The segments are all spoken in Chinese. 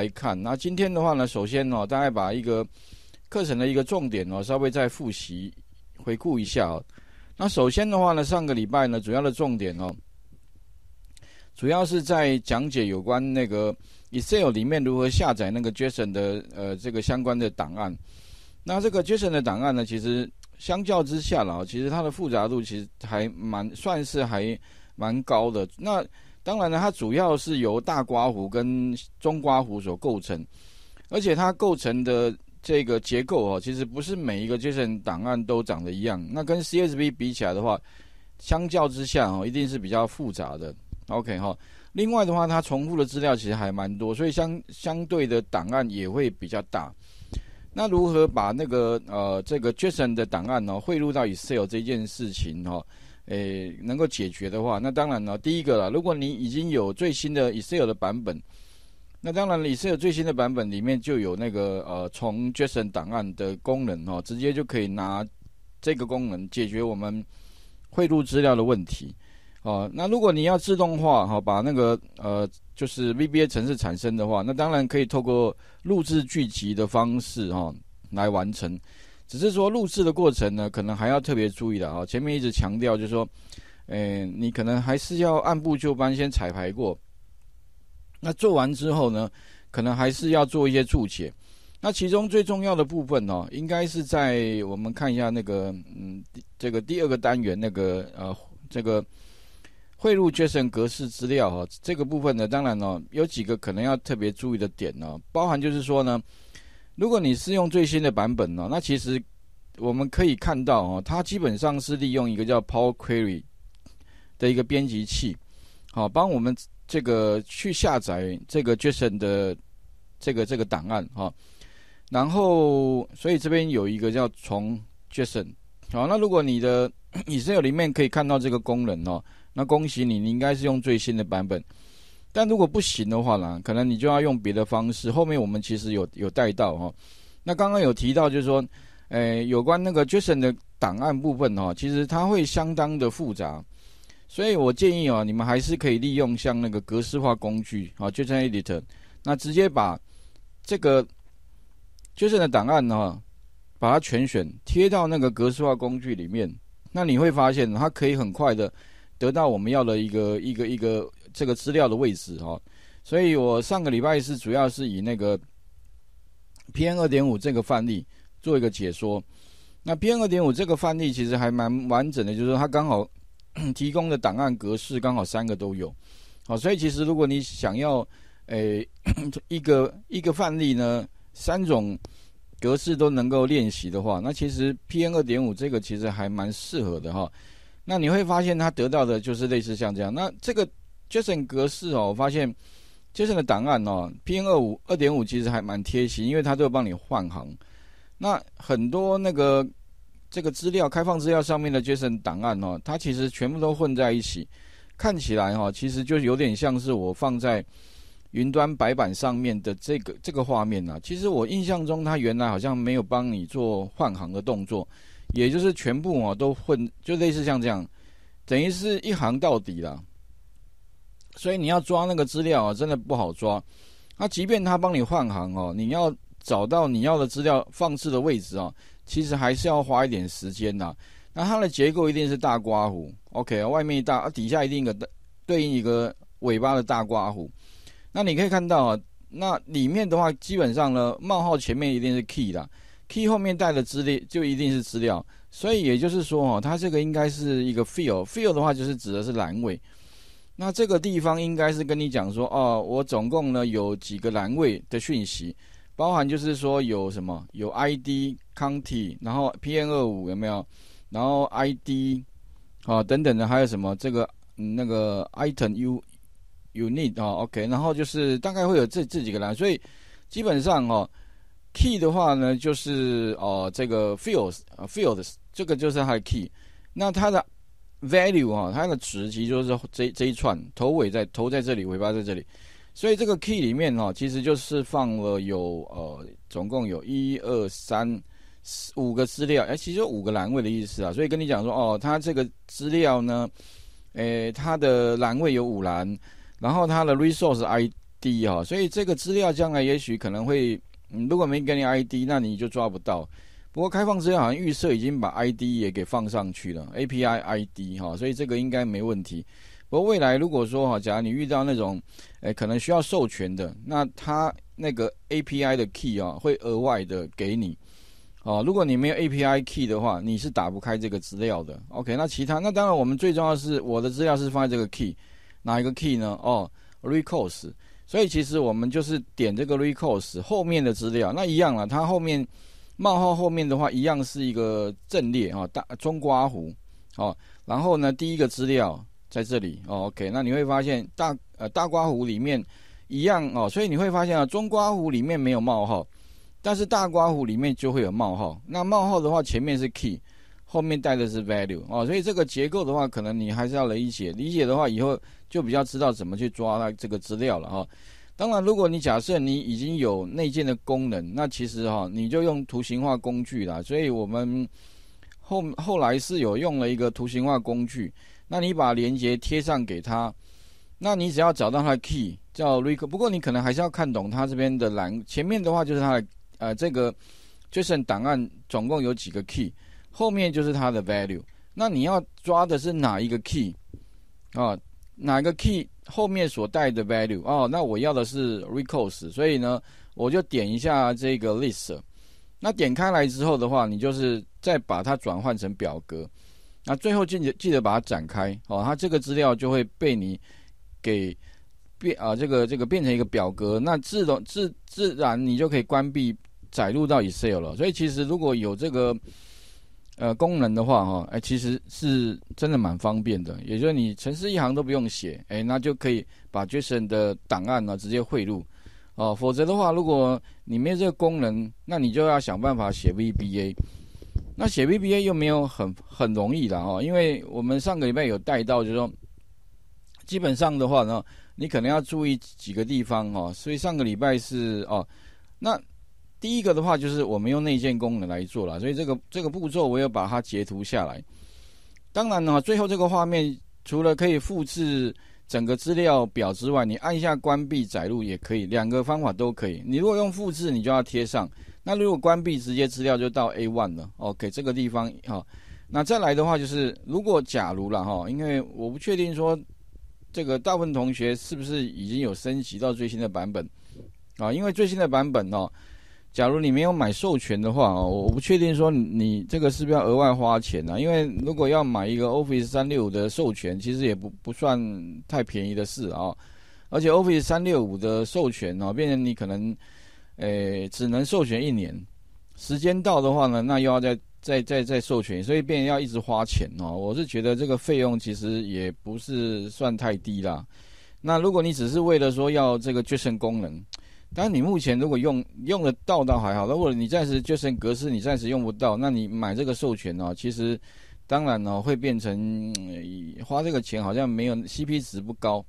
来看，那今天的话呢，首先呢，大概把一个课程的一个重点呢，稍微再复习回顾一下。那首先的话呢，上个礼拜呢，主要的重点哦，主要是在讲解有关那个 Excel 里面如何下载那个 JSON 的呃这个相关的档案。那这个 JSON 的档案呢，其实相较之下哦，其实它的复杂度其实还蛮算是还蛮高的。那当然呢，它主要是由大刮弧跟中刮弧所构成，而且它构成的这个结构哦，其实不是每一个 JSON 档案都长得一样。那跟 CSV 比起来的话，相较之下哦，一定是比较复杂的。OK 哈，另外的话，它重复的资料其实还蛮多，所以相相对的档案也会比较大。那如何把那个呃这个 JSON 的档案呢，汇入到 Excel 这件事情哦？诶，能够解决的话，那当然了。第一个了，如果你已经有最新的 Excel 的版本，那当然，Excel 最新的版本里面就有那个呃，从 JSON 档案的功能哦，直接就可以拿这个功能解决我们汇入资料的问题。哦，那如果你要自动化哈，把那个呃，就是 VBA 程式产生的话，那当然可以透过录制聚集的方式哈来完成。只是说录制的过程呢，可能还要特别注意的啊。前面一直强调就是说，诶，你可能还是要按部就班先彩排过。那做完之后呢，可能还是要做一些注解。那其中最重要的部分哦，应该是在我们看一下那个嗯，这个第二个单元那个呃，这个汇入 JSON 格式资料哈，这个部分呢，当然哦，有几个可能要特别注意的点呢，包含就是说呢。如果你是用最新的版本呢，那其实我们可以看到哦，它基本上是利用一个叫 Power Query 的一个编辑器，好帮我们这个去下载这个 JSON 的这个这个档案哈。然后，所以这边有一个叫从 JSON，好，那如果你的 Excel 里面可以看到这个功能哦，那恭喜你，你应该是用最新的版本。但如果不行的话呢，可能你就要用别的方式。后面我们其实有有带到哈，那刚刚有提到就是说，诶，有关那个 JSON 的档案部分哈，其实它会相当的复杂，所以我建议哦，你们还是可以利用像那个格式化工具啊，JSON Editor，那直接把这个 JSON 的档案呢，把它全选贴到那个格式化工具里面，那你会发现它可以很快的得到我们要的一个一个一个。这个资料的位置哈，所以我上个礼拜是主要是以那个 P N 二点五这个范例做一个解说。那 P N 二点五这个范例其实还蛮完整的，就是说它刚好 提供的档案格式刚好三个都有，好，所以其实如果你想要诶 一个一个范例呢，三种格式都能够练习的话，那其实 P N 二点五这个其实还蛮适合的哈。那你会发现它得到的就是类似像这样，那这个。JSON 格式哦，我发现 JSON 的档案哦，P N 二五二点五其实还蛮贴心，因为它都有帮你换行。那很多那个这个资料开放资料上面的 JSON 档案哦，它其实全部都混在一起，看起来哈，其实就有点像是我放在云端白板上面的这个这个画面啊。其实我印象中，它原来好像没有帮你做换行的动作，也就是全部哦都混，就类似像这样，等于是一行到底了。所以你要抓那个资料啊，真的不好抓。那即便他帮你换行哦，你要找到你要的资料放置的位置啊，其实还是要花一点时间的。那它的结构一定是大刮胡，OK，外面一大，底下一定个对应一个尾巴的大刮胡。那你可以看到啊，那里面的话基本上呢，冒号前面一定是 key 的，key 后面带的资料就一定是资料。所以也就是说哦，它这个应该是一个 f i e l f i e l 的话就是指的是阑尾。那这个地方应该是跟你讲说，哦，我总共呢有几个栏位的讯息，包含就是说有什么有 ID、county，然后 PM 二五有没有，然后 ID 啊等等的，还有什么这个那个 item u unit 啊，OK，然后就是大概会有这这几个栏，所以基本上哦，key 的话呢，就是哦这个 fields 啊 fields 这个就是它的 key，那它的。Value 哈，它那个值其实就是这这一串头尾在头在这里，尾巴在这里，所以这个 key 里面哈，其实就是放了有呃总共有一二三五个资料，哎，其实五个栏位的意思啊，所以跟你讲说哦，它这个资料呢，诶它的栏位有五栏，然后它的 resource ID 哈，所以这个资料将来也许可能会，如果没给你 ID，那你就抓不到。不过开放资料好像预设已经把 ID 也给放上去了，API ID 哈，所以这个应该没问题。不过未来如果说哈，假如你遇到那种，诶，可能需要授权的，那它那个 API 的 Key 啊，会额外的给你哦。如果你没有 API Key 的话，你是打不开这个资料的。OK，那其他那当然我们最重要是我的资料是放在这个 Key 哪一个 Key 呢？哦 r e c o u r s e 所以其实我们就是点这个 r e c o u r s e 后面的资料，那一样了，它后面。冒号后面的话一样是一个阵列啊，大中瓜胡哦。然后呢，第一个资料在这里，OK，那你会发现大呃大瓜胡里面一样哦，所以你会发现啊，中瓜胡里面没有冒号，但是大瓜胡里面就会有冒号。那冒号的话，前面是 key，后面带的是 value 哦。所以这个结构的话，可能你还是要理解，理解的话以后就比较知道怎么去抓它这个资料了哦当然，如果你假设你已经有内建的功能，那其实哈，你就用图形化工具啦。所以我们后后来是有用了一个图形化工具，那你把连接贴上给他，那你只要找到它的 key 叫 r i c o 不过你可能还是要看懂它这边的栏前面的话就是它的呃这个 JSON 档案总共有几个 key，后面就是它的 value，那你要抓的是哪一个 key 啊？哪个 key？后面所带的 value 哦，那我要的是 recourse，所以呢，我就点一下这个 list，那点开来之后的话，你就是再把它转换成表格，那最后记得记得把它展开哦，它这个资料就会被你给变啊这个这个变成一个表格，那自动自自然你就可以关闭载入到 Excel 了。所以其实如果有这个。呃，功能的话，哈，哎，其实是真的蛮方便的，也就是你程式一行都不用写，哎，那就可以把 JSON 的档案呢直接汇入，哦，否则的话，如果你没有这个功能，那你就要想办法写 VBA，那写 VBA 又没有很很容易的哦，因为我们上个礼拜有带到，就是说，基本上的话呢，你可能要注意几个地方哦。所以上个礼拜是哦，那。第一个的话就是我们用内建功能来做了，所以这个这个步骤我有把它截图下来。当然呢，最后这个画面除了可以复制整个资料表之外，你按下关闭载入也可以，两个方法都可以。你如果用复制，你就要贴上；那如果关闭，直接资料就到 A one 了。OK，这个地方好，那再来的话就是，如果假如了哈，因为我不确定说这个大部分同学是不是已经有升级到最新的版本啊，因为最新的版本哦。假如你没有买授权的话啊，我不确定说你这个是不是要额外花钱啊，因为如果要买一个 Office 三六五的授权，其实也不不算太便宜的事啊。而且 Office 三六五的授权哦，变成你可能诶只能授权一年，时间到的话呢，那又要再再再再授权，所以变成要一直花钱哦。我是觉得这个费用其实也不是算太低啦。那如果你只是为了说要这个决胜功能。当然，你目前如果用用得到倒还好。如果你暂时就剩格式，你暂时用不到，那你买这个授权哦，其实当然哦，会变成花这个钱好像没有 CP 值不高。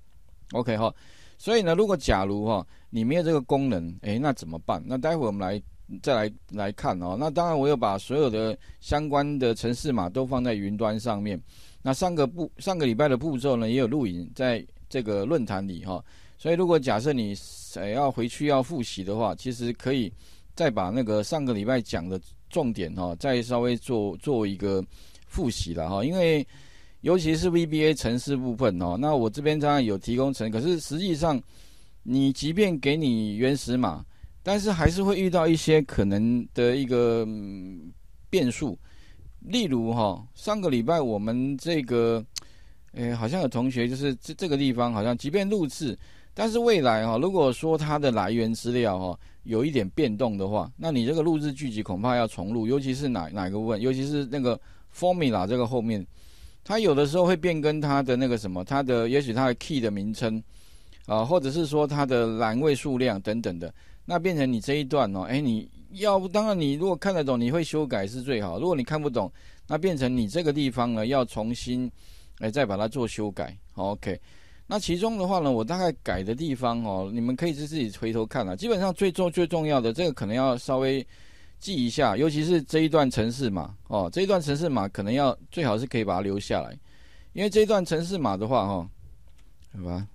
OK 哈，所以呢，如果假如哈你没有这个功能，诶，那怎么办？那待会我们来再来来看哦。那当然，我有把所有的相关的城市码都放在云端上面。那上个步上个礼拜的步骤呢，也有录影在这个论坛里哈。所以，如果假设你想要回去要复习的话，其实可以再把那个上个礼拜讲的重点哈，再稍微做做一个复习了哈。因为尤其是 VBA 城市部分哦，那我这边当然有提供城，可是实际上你即便给你原始码，但是还是会遇到一些可能的一个变数，例如哈，上个礼拜我们这个诶，好像有同学就是这这个地方好像即便录制。但是未来哈，如果说它的来源资料哈有一点变动的话，那你这个录制剧集恐怕要重录，尤其是哪哪个部分，尤其是那个 formula 这个后面，它有的时候会变更它的那个什么，它的也许它的 key 的名称啊，或者是说它的栏位数量等等的，那变成你这一段哦，哎，你要不当然你如果看得懂，你会修改是最好，如果你看不懂，那变成你这个地方呢要重新哎再把它做修改，OK。那其中的话呢，我大概改的地方哦，你们可以是自己回头看了。基本上最重最重要的这个可能要稍微记一下，尤其是这一段城市码哦，这一段城市码可能要最好是可以把它留下来，因为这一段城市码的话哈，好吧，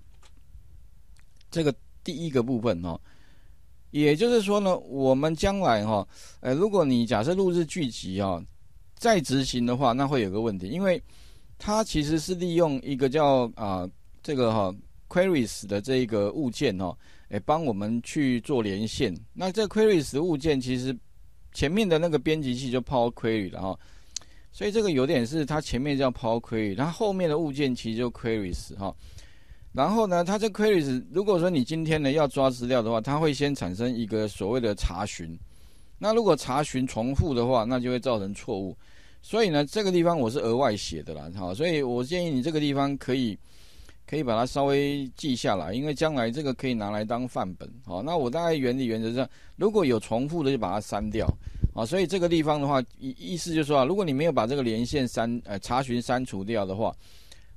这个第一个部分哦，也就是说呢，我们将来哈，呃，如果你假设录制聚集哦，再执行的话，那会有个问题，因为它其实是利用一个叫啊。这个哈，queries 的这个物件哦，哎，帮我们去做连线。那这 queries 物件其实前面的那个编辑器就抛 q u e r u e y 了哈，所以这个有点是它前面叫抛 q u e r u e y 它后面的物件其实就 queries 哈。然后呢，它这 queries 如果说你今天呢要抓资料的话，它会先产生一个所谓的查询。那如果查询重复的话，那就会造成错误。所以呢，这个地方我是额外写的啦，好，所以我建议你这个地方可以。可以把它稍微记下来，因为将来这个可以拿来当范本。好，那我大概原理原则上，如果有重复的就把它删掉。啊，所以这个地方的话，意意思就是说啊，如果你没有把这个连线删，呃，查询删除掉的话，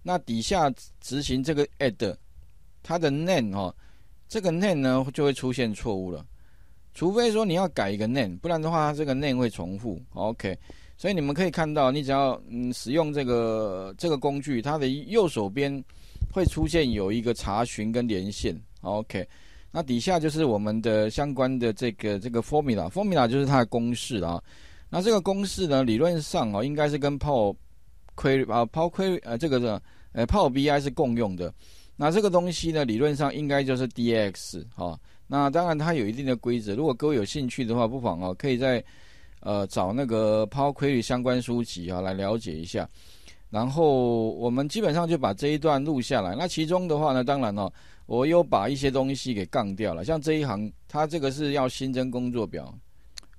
那底下执行这个 add，它的 name 哦，这个 name 呢就会出现错误了。除非说你要改一个 name，不然的话它这个 name 会重复。OK，所以你们可以看到，你只要嗯使用这个这个工具，它的右手边。会出现有一个查询跟连线，OK，那底下就是我们的相关的这个这个 formula，formula 就是它的公式啊。那这个公式呢，理论上啊，应该是跟 Power Query 啊，Power Query 呃这个的呃 Power BI 是共用的。那这个东西呢，理论上应该就是 d x 哦。那当然它有一定的规则，如果各位有兴趣的话，不妨啊，可以在呃找那个 Power Query 相关书籍啊来了解一下。然后我们基本上就把这一段录下来。那其中的话呢，当然哦，我又把一些东西给杠掉了。像这一行，它这个是要新增工作表，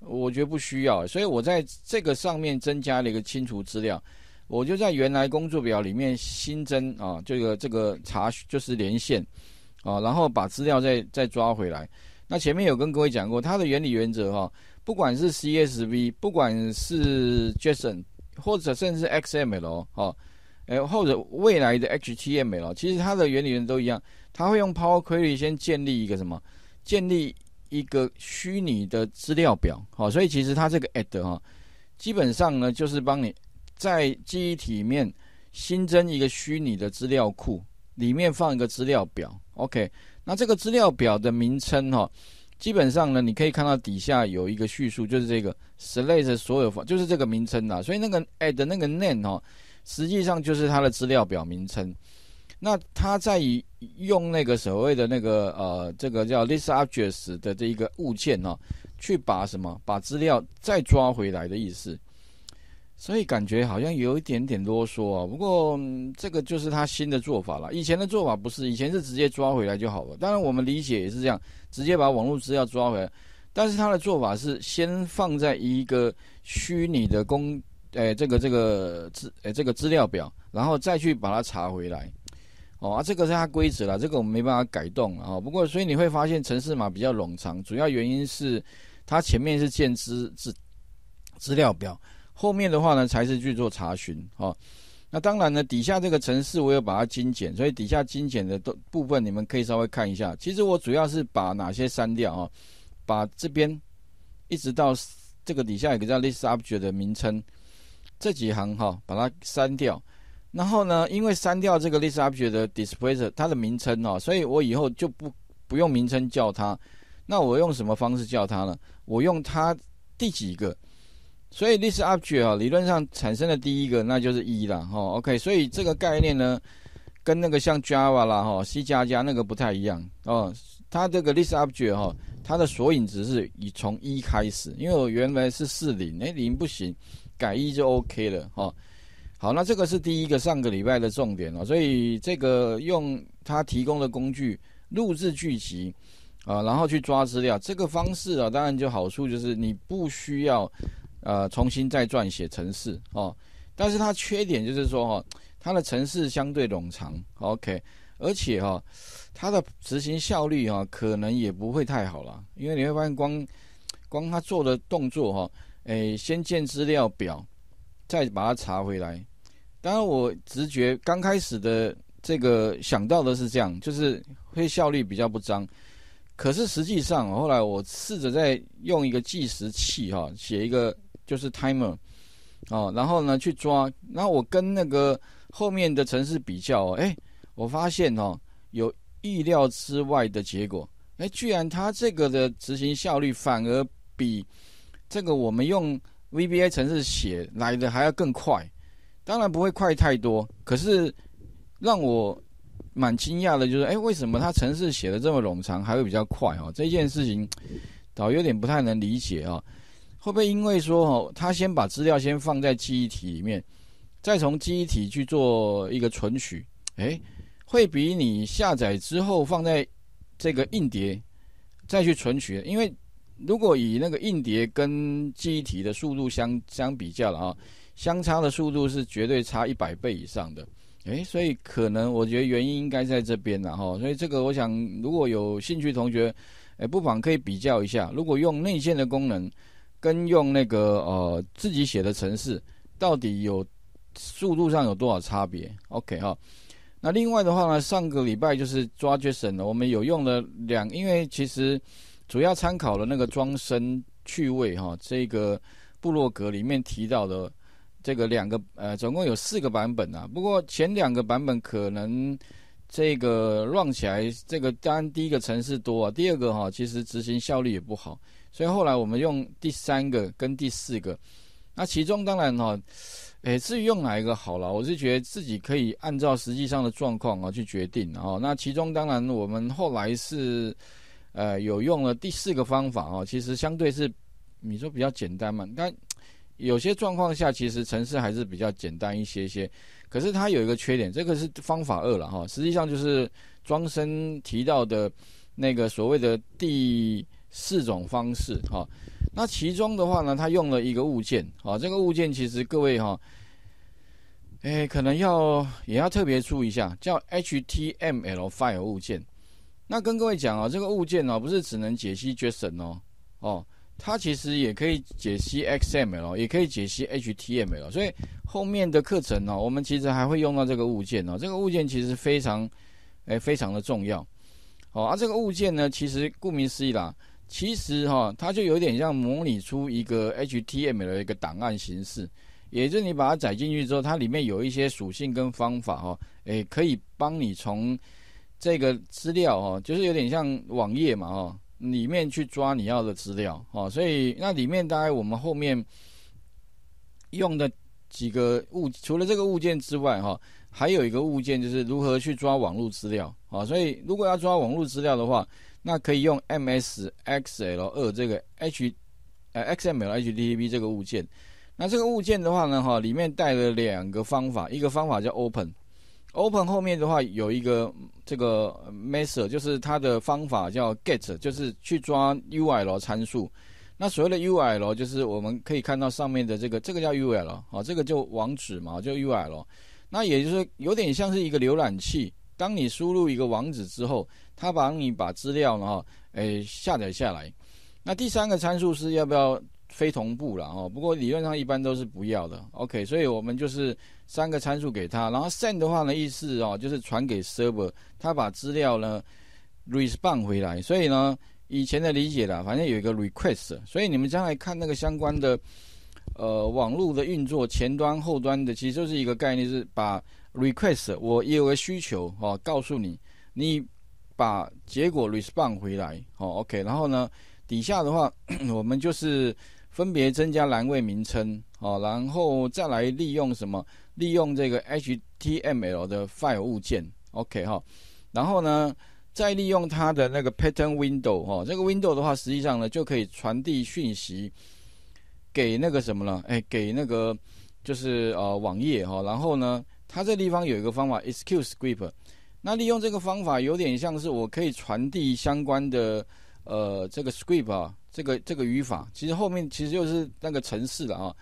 我觉得不需要，所以我在这个上面增加了一个清除资料。我就在原来工作表里面新增啊，这个这个查就是连线啊，然后把资料再再抓回来。那前面有跟各位讲过它的原理原则哈，不管是 CSV，不管是 JSON。或者甚至 XML 哦，哎，或者未来的 HTML 其实它的原理都一样，它会用 Power Query 先建立一个什么，建立一个虚拟的资料表，好，所以其实它这个 Add 哈，基本上呢就是帮你在记忆体里面新增一个虚拟的资料库，里面放一个资料表，OK，那这个资料表的名称哈。基本上呢，你可以看到底下有一个叙述，就是这个 s l a t e 所有方，就是这个名称啦。所以那个 add 那个 name 哈，实际上就是它的资料表名称。那它在用那个所谓的那个呃，这个叫 l i s objects 的这一个物件哈，去把什么把资料再抓回来的意思。所以感觉好像有一点点啰嗦啊，不过这个就是他新的做法了。以前的做法不是，以前是直接抓回来就好了。当然我们理解也是这样，直接把网络资料抓回来。但是他的做法是先放在一个虚拟的公，诶，这个这个资，诶，这个资料表，然后再去把它查回来。哦，这个是他规则了，这个我们没办法改动啊。不过所以你会发现城市码比较冗长，主要原因是它前面是建资资资料表。后面的话呢，才是去做查询哦。那当然呢，底下这个程式我有把它精简，所以底下精简的都部分，你们可以稍微看一下。其实我主要是把哪些删掉哦，把这边一直到这个底下有个叫 list object 的名称这几行哈，把它删掉。然后呢，因为删掉这个 list object 的 display 它的名称哦，所以我以后就不不用名称叫它。那我用什么方式叫它呢？我用它第几个。所以 list object 哈，理论上产生的第一个那就是一了哈。OK，所以这个概念呢，跟那个像 Java 啦哈、C 加加那个不太一样哦。它这个 list object 哈，它的索引值是以从一开始，因为我原来是四零，哎零不行，改一就 OK 了哈。好，那这个是第一个上个礼拜的重点哦。所以这个用它提供的工具录制剧集啊，然后去抓资料，这个方式啊，当然就好处就是你不需要。呃，重新再撰写程式哦，但是它缺点就是说哈，它的程式相对冗长，OK，而且哈，它的执行效率哈，可能也不会太好了，因为你会发现光，光它做的动作哈，诶，先建资料表，再把它查回来，当然我直觉刚开始的这个想到的是这样，就是会效率比较不彰，可是实际上后来我试着在用一个计时器哈，写一个。就是 timer，哦，然后呢去抓，然后我跟那个后面的城市比较哦，哎，我发现哦，有意料之外的结果，哎，居然它这个的执行效率反而比这个我们用 VBA 城市写来的还要更快，当然不会快太多，可是让我蛮惊讶的就是，哎，为什么它城市写的这么冗长还会比较快哦？这件事情倒有点不太能理解哦。会不会因为说，哦，他先把资料先放在记忆体里面，再从记忆体去做一个存取，哎，会比你下载之后放在这个硬碟再去存取？因为如果以那个硬碟跟记忆体的速度相相比较了啊，相差的速度是绝对差一百倍以上的，哎，所以可能我觉得原因应该在这边了哈。所以这个我想，如果有兴趣同学，哎，不妨可以比较一下，如果用内建的功能。跟用那个呃自己写的城市，到底有速度上有多少差别？OK 哈，那另外的话呢，上个礼拜就是抓 JSON 了，我们有用了两，因为其实主要参考了那个庄生趣味哈，这个布洛格里面提到的这个两个呃，总共有四个版本啊。不过前两个版本可能这个乱起来，这个当然第一个城市多啊，第二个哈其实执行效率也不好。所以后来我们用第三个跟第四个，那其中当然哈，诶，至于用哪一个好了，我是觉得自己可以按照实际上的状况啊去决定哦。那其中当然我们后来是呃有用了第四个方法哦，其实相对是你说比较简单嘛。但有些状况下其实城市还是比较简单一些些，可是它有一个缺点，这个是方法二了哈。实际上就是庄生提到的那个所谓的第。四种方式哈，那其中的话呢，它用了一个物件哦，这个物件其实各位哈，哎，可能要也要特别注意一下，叫 HTML file 物件。那跟各位讲哦，这个物件哦，不是只能解析 JSON 哦，哦，它其实也可以解析 XML，也可以解析 HTML，所以后面的课程哦，我们其实还会用到这个物件哦，这个物件其实非常哎非常的重要哦，啊，这个物件呢，其实顾名思义啦。其实哈，它就有点像模拟出一个 HTML 的一个档案形式，也就是你把它载进去之后，它里面有一些属性跟方法哈，诶，可以帮你从这个资料哈，就是有点像网页嘛哈，里面去抓你要的资料哈，所以那里面大概我们后面用的几个物，除了这个物件之外哈，还有一个物件就是如何去抓网络资料啊，所以如果要抓网络资料的话。那可以用 M S X L 二这个 H，呃 X M L H T T P 这个物件。那这个物件的话呢，哈，里面带了两个方法，一个方法叫 Open，Open 后面的话有一个这个 method，就是它的方法叫 Get，就是去抓 U L 参数。那所谓的 U L 就是我们可以看到上面的这个，这个叫 U L 啊，这个就网址嘛，就 U L。那也就是有点像是一个浏览器，当你输入一个网址之后。他帮你把资料然后诶下载下来，那第三个参数是要不要非同步了哦？不过理论上一般都是不要的。OK，所以我们就是三个参数给他。然后 send 的话呢，意思哦就是传给 server，他把资料呢 respond 回来。所以呢，以前的理解了，反正有一个 request。所以你们将来看那个相关的呃网络的运作，前端后端的，其实就是一个概念，是把 request，我有个需求哦，告诉你，你。把结果 r e s p o n d 回来，好，OK，然后呢，底下的话，我们就是分别增加栏位名称，好，然后再来利用什么？利用这个 HTML 的 file 物件，OK 哈，然后呢，再利用它的那个 pattern window 哈，这个 window 的话，实际上呢，就可以传递讯息给那个什么了，哎，给那个就是呃网页哈，然后呢，它这地方有一个方法，JavaScript。那利用这个方法有点像是我可以传递相关的，呃，这个 script 啊，这个这个语法，其实后面其实就是那个程式了啊。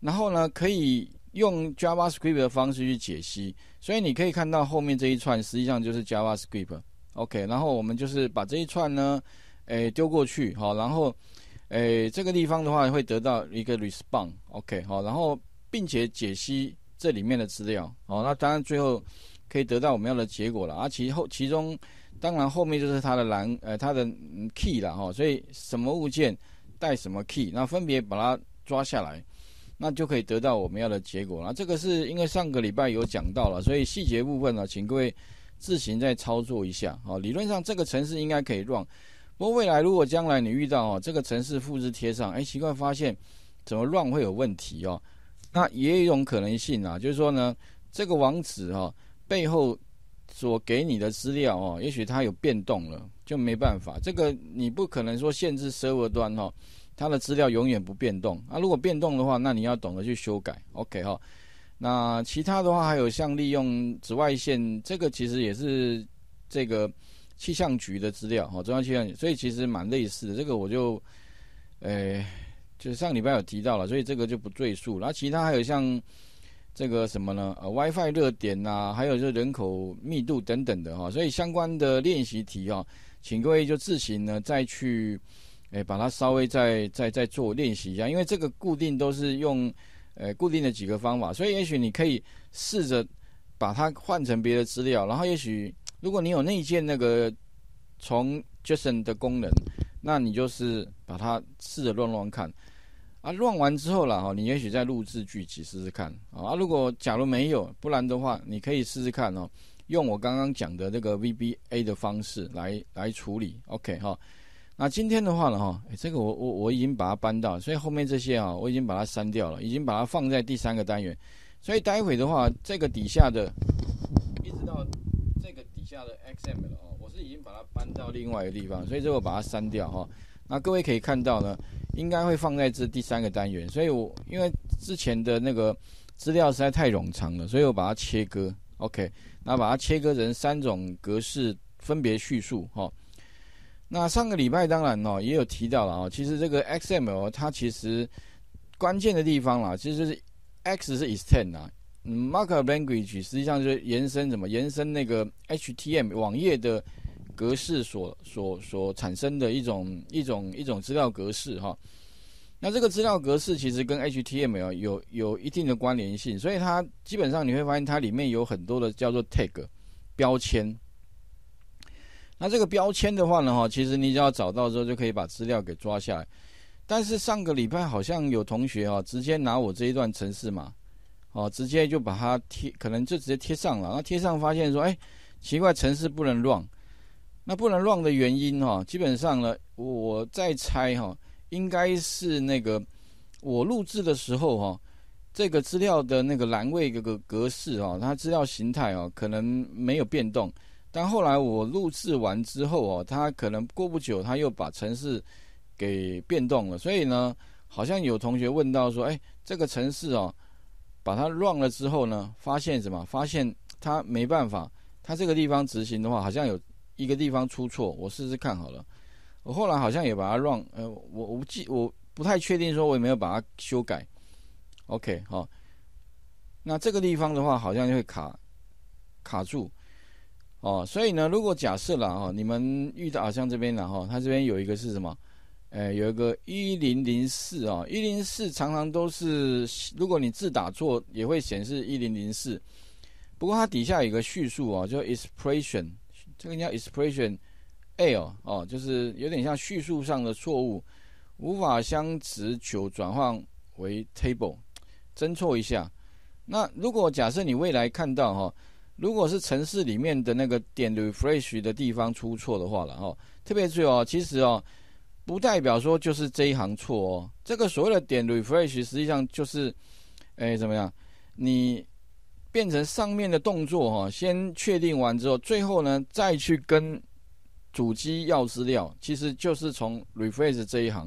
然后呢，可以用 Java Script 的方式去解析，所以你可以看到后面这一串实际上就是 Java Script，OK。然后我们就是把这一串呢，诶，丢过去，好，然后，诶，这个地方的话会得到一个 response，OK，好，然后并且解析这里面的资料，好，那当然最后。可以得到我们要的结果了啊！其后其中，当然后面就是它的蓝呃，它的 key 了哈。所以什么物件带什么 key，那分别把它抓下来，那就可以得到我们要的结果了。这个是因为上个礼拜有讲到了，所以细节部分呢，请各位自行再操作一下啊。理论上这个城市应该可以乱，不过未来如果将来你遇到哦这个城市复制贴上，哎，奇怪发现怎么乱会有问题哦。那也有一种可能性啊，就是说呢，这个网址哈。背后所给你的资料哦，也许它有变动了，就没办法。这个你不可能说限制 server 端哈，它的资料永远不变动。啊。如果变动的话，那你要懂得去修改。OK 哈，那其他的话还有像利用紫外线，这个其实也是这个气象局的资料哈，中央气象局，所以其实蛮类似的。这个我就，哎，就上礼拜有提到了，所以这个就不赘述了。然后其他还有像。这个什么呢？呃，WiFi 热点呐，还有就是人口密度等等的哈。所以相关的练习题啊，请各位就自行呢再去，诶，把它稍微再再再做练习一下。因为这个固定都是用，呃，固定的几个方法，所以也许你可以试着把它换成别的资料。然后也许如果你有内建那个从 JSON 的功能，那你就是把它试着乱乱看。啊，乱完之后了哈，你也许在录制剧集试试看啊。如果假如没有，不然的话，你可以试试看哦，用我刚刚讲的这个 VBA 的方式来来处理，OK 哈。那今天的话呢，哈，这个我我我已经把它搬到，所以后面这些啊，我已经把它删掉了，已经把它放在第三个单元。所以待会的话，这个底下的，一直到这个底下的 XML 哦，我是已经把它搬到另外一个地方，所以这个把它删掉哈。那各位可以看到呢，应该会放在这第三个单元。所以我因为之前的那个资料实在太冗长了，所以我把它切割，OK，那把它切割成三种格式分别叙述哈。那上个礼拜当然哦也有提到了啊，其实这个 XML 它其实关键的地方啦，其实是 X 是 extend 啊，markup language 实际上就是延伸什么延伸那个 HTML 网页的。格式所所所产生的一种一种一种资料格式哈，那这个资料格式其实跟 HTML 有有一定的关联性，所以它基本上你会发现它里面有很多的叫做 tag 标签。那这个标签的话呢哈，其实你只要找到之后就可以把资料给抓下来。但是上个礼拜好像有同学哈直接拿我这一段程式码，哦直接就把它贴，可能就直接贴上了，那贴上发现说，哎奇怪程式不能乱。那不能乱的原因哈，基本上呢，我在猜哈，应该是那个我录制的时候哈，这个资料的那个栏位这个格式哦，它资料形态哦，可能没有变动。但后来我录制完之后哦，它可能过不久，它又把城市给变动了。所以呢，好像有同学问到说，哎，这个城市哦，把它乱了之后呢，发现什么？发现它没办法，它这个地方执行的话，好像有。一个地方出错，我试试看好了。我后来好像也把它 run，呃，我我不记，我不太确定说我有没有把它修改。OK 好，那这个地方的话好像就会卡卡住哦。所以呢，如果假设了哈，你们遇到像这边了哈，它这边有一个是什么？呃，有一个一零零四啊，一零四常常都是如果你字打错，也会显示一零零四。不过它底下有个叙述啊，就 expression。这个叫 expression a 哦，就是有点像叙述上的错误，无法将持求转换为 table，斟错一下。那如果假设你未来看到哈，如果是城市里面的那个点 refresh 的地方出错的话了哦，特别注意哦，其实哦，不代表说就是这一行错哦，这个所谓的点 refresh，实际上就是，哎，怎么样，你？变成上面的动作哈，先确定完之后，最后呢再去跟主机要资料，其实就是从 refresh 这一行。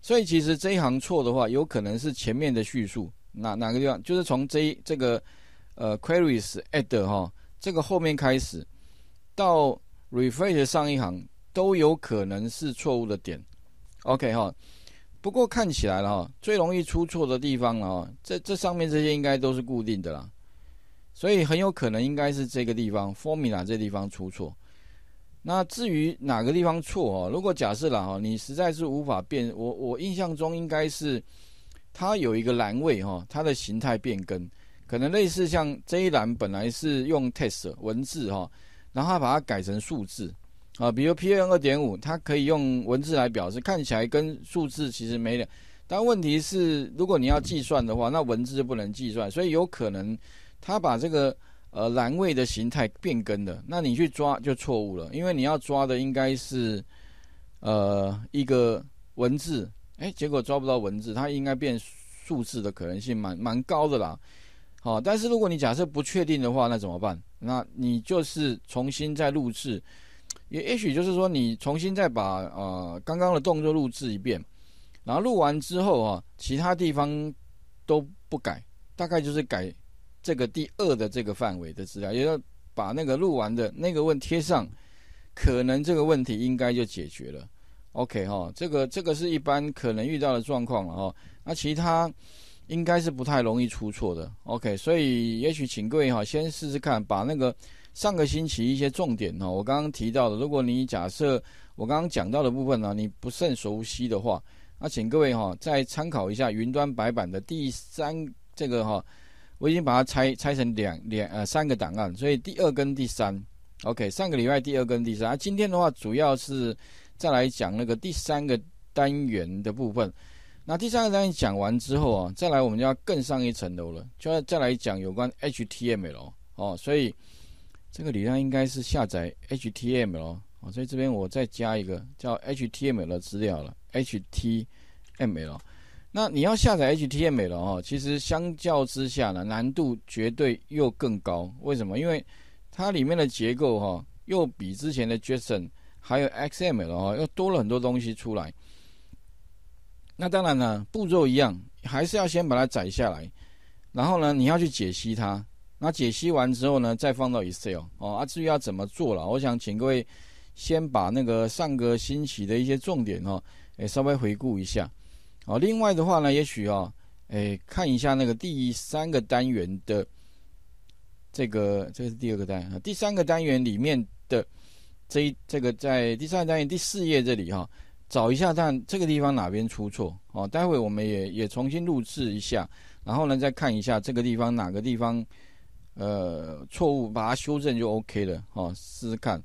所以其实这一行错的话，有可能是前面的叙述哪哪个地方，就是从这这个呃 queries a d 哈这个后面开始到 refresh 上一行都有可能是错误的点。OK 哈，不过看起来了哈，最容易出错的地方了哈，这这上面这些应该都是固定的啦。所以很有可能应该是这个地方 formula 这地方出错。那至于哪个地方错哦？如果假设了哈，你实在是无法变。我我印象中应该是它有一个栏位哈，它的形态变更，可能类似像这一栏本来是用 test 文字哈，然后把它改成数字啊，比如 PM 二点五，它可以用文字来表示，看起来跟数字其实没两。但问题是，如果你要计算的话，那文字就不能计算，所以有可能。他把这个呃栏位的形态变更了，那你去抓就错误了，因为你要抓的应该是呃一个文字，哎，结果抓不到文字，它应该变数字的可能性蛮蛮高的啦。好，但是如果你假设不确定的话，那怎么办？那你就是重新再录制，也也许就是说你重新再把呃刚刚的动作录制一遍，然后录完之后啊，其他地方都不改，大概就是改。这个第二的这个范围的资料，也要把那个录完的那个问贴上，可能这个问题应该就解决了。OK 哈，这个这个是一般可能遇到的状况了哈。那其他应该是不太容易出错的。OK，所以也许请各位哈先试试看，把那个上个星期一些重点哈，我刚刚提到的，如果你假设我刚刚讲到的部分呢你不甚熟悉的话，那请各位哈再参考一下云端白板的第三这个哈。我已经把它拆拆成两两呃三个档案，所以第二跟第三，OK，上个礼拜第二跟第三，啊，今天的话主要是再来讲那个第三个单元的部分。那第三个单元讲完之后啊，再来我们就要更上一层楼了，就要再来讲有关 HTML 哦，所以这个里边应该是下载 HTML 哦，所以这边我再加一个叫 HTML 的资料了，HTML。那你要下载 HTML 哦，其实相较之下呢，难度绝对又更高。为什么？因为它里面的结构哈，又比之前的 JSON 还有 XML 哦，又多了很多东西出来。那当然了，步骤一样，还是要先把它载下来，然后呢，你要去解析它。那解析完之后呢，再放到 Excel 哦。啊，至于要怎么做了，我想请各位先把那个上个星期的一些重点哈，诶，稍微回顾一下。好，另外的话呢，也许啊，诶，看一下那个第三个单元的这个，这个是第二个单啊，第三个单元里面的这这个在第三个单元第四页这里哈，找一下，看这个地方哪边出错？哦，待会我们也也重新录制一下，然后呢再看一下这个地方哪个地方呃错误，把它修正就 OK 了。哦，试试看。